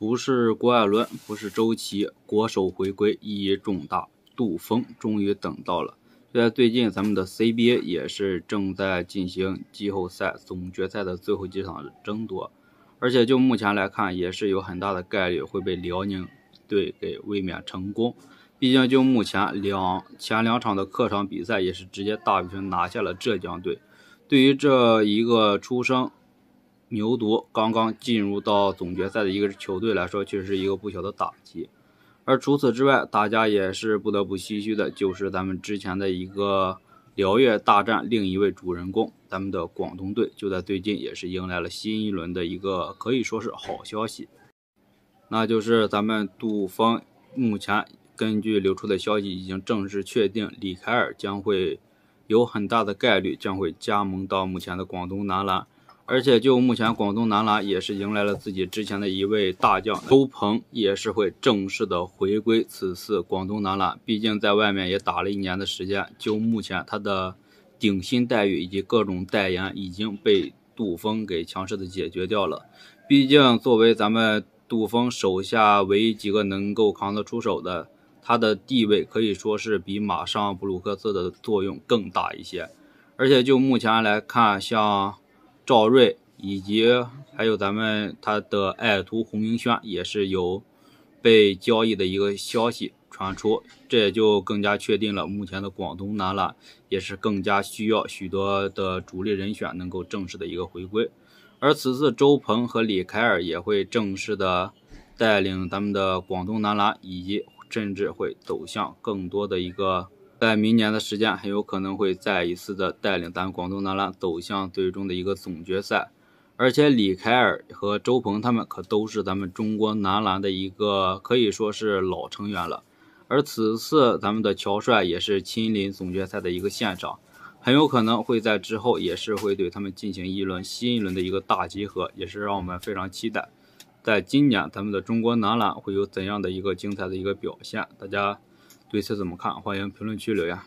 不是郭艾伦，不是周琦，国手回归意义重大。杜峰终于等到了。在最近，咱们的 CBA 也是正在进行季后赛总决赛的最后几场争夺，而且就目前来看，也是有很大的概率会被辽宁队给卫冕成功。毕竟就目前两前两场的客场比赛，也是直接大比分拿下了浙江队。对于这一个出生。牛犊刚刚进入到总决赛的一个球队来说，确实是一个不小的打击。而除此之外，大家也是不得不唏嘘的，就是咱们之前的一个辽粤大战，另一位主人公，咱们的广东队，就在最近也是迎来了新一轮的一个可以说是好消息。那就是咱们杜峰目前根据流出的消息，已经正式确定李凯尔将会有很大的概率将会加盟到目前的广东男篮。而且，就目前广东男篮也是迎来了自己之前的一位大将周鹏，也是会正式的回归此次广东男篮。毕竟在外面也打了一年的时间，就目前他的顶薪待遇以及各种代言已经被杜峰给强势的解决掉了。毕竟作为咱们杜峰手下唯一几个能够扛得出手的，他的地位可以说是比马上布鲁克斯的作用更大一些。而且就目前来看，像。赵睿以及还有咱们他的爱徒胡明轩也是有被交易的一个消息传出，这也就更加确定了目前的广东男篮也是更加需要许多的主力人选能够正式的一个回归，而此次周鹏和李凯尔也会正式的带领咱们的广东男篮，以及甚至会走向更多的一个。在明年的时间，很有可能会再一次的带领咱广东男篮走向最终的一个总决赛。而且李凯尔和周鹏他们可都是咱们中国男篮的一个可以说是老成员了。而此次咱们的乔帅也是亲临总决赛的一个现场，很有可能会在之后也是会对他们进行一轮新一轮的一个大集合，也是让我们非常期待，在今年咱们的中国男篮会有怎样的一个精彩的一个表现，大家。对此怎么看？欢迎评论区留言。